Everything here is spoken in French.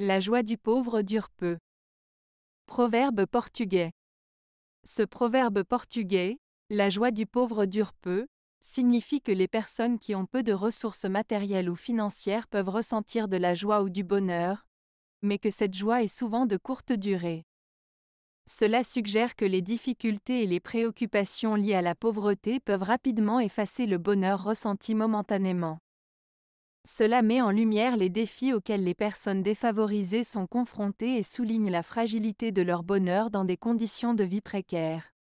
La joie du pauvre dure peu. Proverbe portugais. Ce proverbe portugais, la joie du pauvre dure peu, signifie que les personnes qui ont peu de ressources matérielles ou financières peuvent ressentir de la joie ou du bonheur, mais que cette joie est souvent de courte durée. Cela suggère que les difficultés et les préoccupations liées à la pauvreté peuvent rapidement effacer le bonheur ressenti momentanément. Cela met en lumière les défis auxquels les personnes défavorisées sont confrontées et souligne la fragilité de leur bonheur dans des conditions de vie précaires.